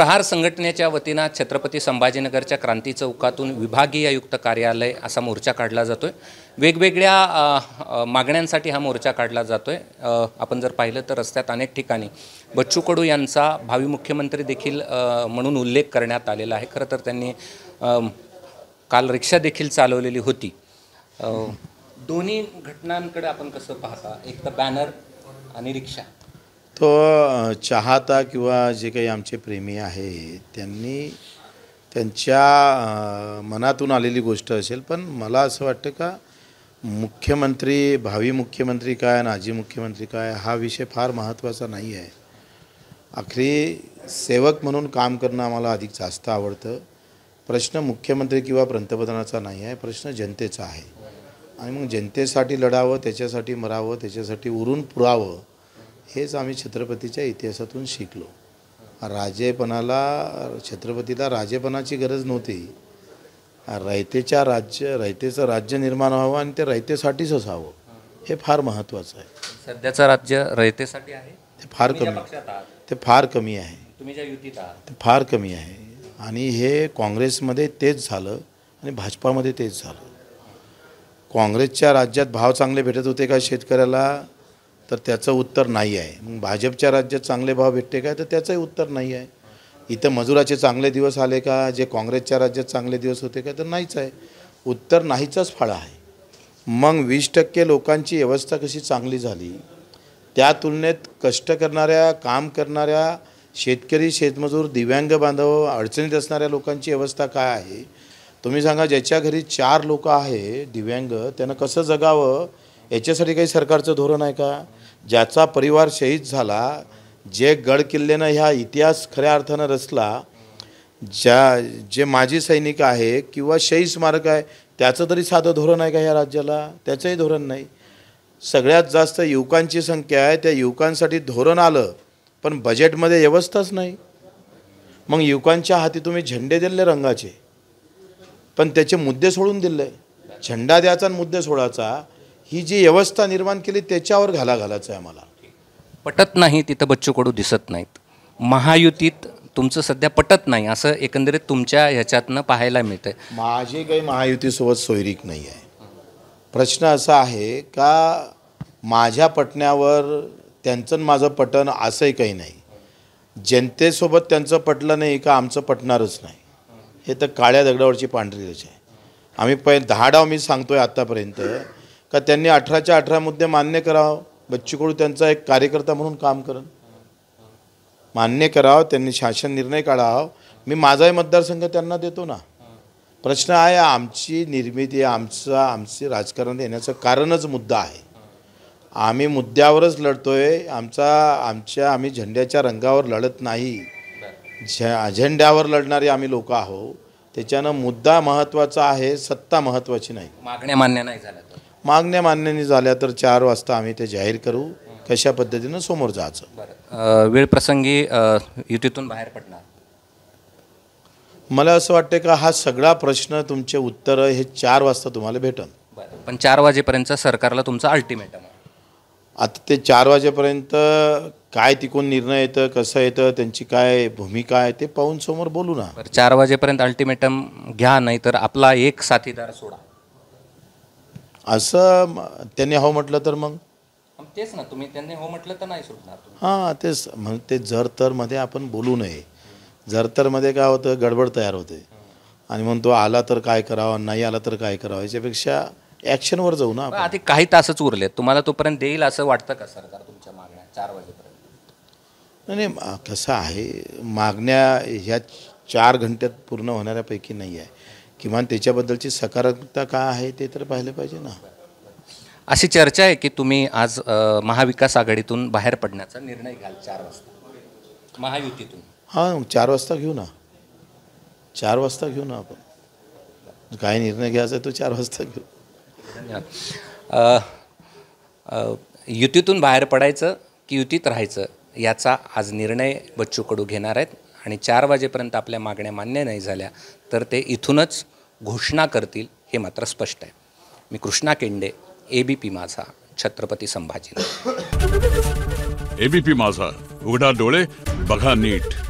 प्रहार संघटनेच्या वतीनं छत्रपती संभाजीनगरच्या क्रांती चौकातून विभागीय आयुक्त कार्यालय असा मोर्चा काढला जातो आहे वेगवेगळ्या मागण्यांसाठी हा मोर्चा काढला जातो आहे आपण जर पाहिलं तर रस्त्यात अनेक ठिकाणी बच्चू कडू यांचा भावी मुख्यमंत्री देखील म्हणून उल्लेख करण्यात आलेला आहे खरं तर त्यांनी काल रिक्षा देखील चालवलेली होती दोन्ही घटनांकडे आपण कसं पाहता एक तर बॅनर आणि रिक्षा तो चाहता किंवा जे काही आमचे प्रेमी आहे त्यांनी त्यांच्या मनातून आलेली गोष्ट असेल पण मला असं वाटतं का मुख्यमंत्री भावी मुख्यमंत्री काय माजी मुख्यमंत्री काय हा विषय फार महत्त्वाचा नाही आहे आखरी सेवक म्हणून काम करणं आम्हाला अधिक जास्त आवडतं प्रश्न मुख्यमंत्री किंवा पंतप्रधानाचा नाही आहे प्रश्न जनतेचा आहे आणि मग जनतेसाठी लढावं त्याच्यासाठी मरावं त्याच्यासाठी उरून पुरावं हेच आम्ही छत्रपतीच्या इतिहासातून शिकलो राजेपणाला छत्रपतीला राजेपणाची गरज नव्हती रयतेच्या राज्य रयतेचं राज्य निर्माण व्हावं आणि ते रयतेसाठीच असावं हे फार महत्त्वाचं आहे सध्याचं राज्य रयतेसाठी आहे ते फार कमी ते फार कमी आहे तुम्ही ज्या युतीत आहात ते फार कमी आहे आणि हे काँग्रेसमध्ये तेच झालं आणि भाजपामध्ये तेच झालं काँग्रेसच्या राज्यात भाव चांगले भेटत होते का शेतकऱ्याला तर त्याचं उत्तर नाही आहे मग भाजपच्या राज्यात चांगले भाव भेटते काय तर त्याचंही उत्तर नाही आहे इथं मजुराचे चांगले दिवस आले का जे काँग्रेसच्या राज्यात चांगले दिवस होते का तर नाहीच आहे उत्तर नाहीचाच फळ आहे मग वीस टक्के लोकांची व्यवस्था कशी चांगली झाली त्या तुलनेत कष्ट करणाऱ्या काम करणाऱ्या शेतकरी शेतमजूर दिव्यांग बांधव अडचणीत असणाऱ्या लोकांची व्यवस्था काय आहे तुम्ही सांगा ज्याच्या घरी चार लोक आहे दिव्यांग त्यांना कसं जगावं याच्यासाठी काही सरकारचं धोरण आहे का ज्याचा परिवार शहीद झाला जे गड किल्ल्यानं ह्या इतिहास खऱ्या अर्थानं रचला ज्या जे माजी सैनिक आहे किंवा शहीद स्मारक आहे त्याचं तरी साधं धोरण आहे का ह्या राज्याला त्याचंही धोरण नाही सगळ्यात जास्त युवकांची संख्या आहे त्या युवकांसाठी धोरण आलं पण बजेटमध्ये व्यवस्थाच नाही मग युवकांच्या हाती तुम्ही झेंडे दिले रंगाचे पण त्याचे मुद्दे सोडून दिले झेंडा द्यायचा आणि मुद्दे सोडायचा ही जी व्यवस्था निर्माण केली त्याच्यावर घाला घालायचं आहे आम्हाला पटत नाही तिथं बच्चू कडू दिसत नाहीत महायुतीत तुमचं सध्या पटत नाही असं एकंदरीत तुमच्या ह्याच्यातनं पाहायला मिळतंय माझी काही महायुतीसोबत सोयरीक नाही आहे प्रश्न असा आहे का माझ्या पटण्यावर त्यांचं माझं पटन असंही काही नाही जनतेसोबत त्यांचं पटलं नाही का आमचं पटणारच नाही हे तर काळ्या दगडावरची पांढरीच आहे आम्ही पहिले दहा डाव मी सांगतोय आत्तापर्यंत का त्यांनी अठराच्या अठरा मुद्दे मान्य करावं बच्चू कडू त्यांचा एक कार्यकर्ता म्हणून काम करण मान्य करावं त्यांनी शासन निर्णय काढावा मी माझाही मतदारसंघ त्यांना देतो ना प्रश्न आहे आमची निर्मिती आमचा आमचे राजकारण येण्याचं कारणच मुद्दा आहे आम्ही मुद्द्यावरच लढतोय आमचा आमच्या आम्ही झेंड्याच्या रंगावर लढत नाही झ झेंड्यावर लढणारे आम्ही लोक आहोत त्याच्यानं मुद्दा महत्त्वाचा आहे सत्ता महत्त्वाची नाही मागण्या मान्य नाही झाल्या मागण्या मान्यनी झाल्या तर चार वाजता आम्ही ते जाहीर करू कशा पद्धतीनं समोर जायचं वेळ प्रसंगी युतीतून बाहेर पडणार मला असं वाटतं का हा सगळा प्रश्न तुमचे उत्तर हे चार वाजता तुम्हाला भेटन पण चार वाजेपर्यंत सरकारला तुमचा अल्टिमेटम आता ते चार वाजेपर्यंत काय तिकून निर्णय येतं कसं येतं त्यांची काय भूमिका आहे ते पाहून समोर बोलू ना चार वाजेपर्यंत अल्टिमेटम घ्या नाही तर आपला एक साथीदार सोडा असं त्यांनी हो म्हटलं तर मग तेच ना तुम्ही त्यांनी हो म्हटलं तर नाही सुटणार हां तेच म्हण ते जर तर मध्ये आपण बोलू नये जर तर मध्ये काय होतं गडबड तयार होते आणि म्हणतो आला तर काय करावा नाही आला तर काय करावं याच्यापेक्षा ॲक्शनवर जाऊ ना आधी काही तासच उरले तुम्हाला तोपर्यंत देईल असं वाटतं का सरकार तुमच्या मागण्या चार वाजेपर्यंत नाही कसं आहे मागण्या ह्या चार घंट्यात पूर्ण होणाऱ्यापैकी नाही आहे किमान त्याच्याबद्दलची सकारात्मकता काय आहे ते तर पाहिलं पाहिजे ना अशी चर्चा आहे की तुम्ही आज महाविकास आघाडीतून बाहेर पडण्याचा निर्णय घ्याल चार वाजता महायुतीतून हां चार वाजता घेऊ ना चार वाजता घेऊ ना आपण काय निर्णय घ्यायचा आहे तो चार वाजता घेऊ युतीतून बाहेर पडायचं की युतीत राहायचं याचा आज निर्णय बच्चू घेणार आहेत आणि चार वाजेपर्यंत आपल्या मागण्या मान्य नाही झाल्या तर ते इथूनच घोषणा करतील हे मात्र स्पष्ट आहे मी Krishna Kende A B P माझा छत्रपती संभाजी एबीपी माझा उघडा डोळे बघा नीट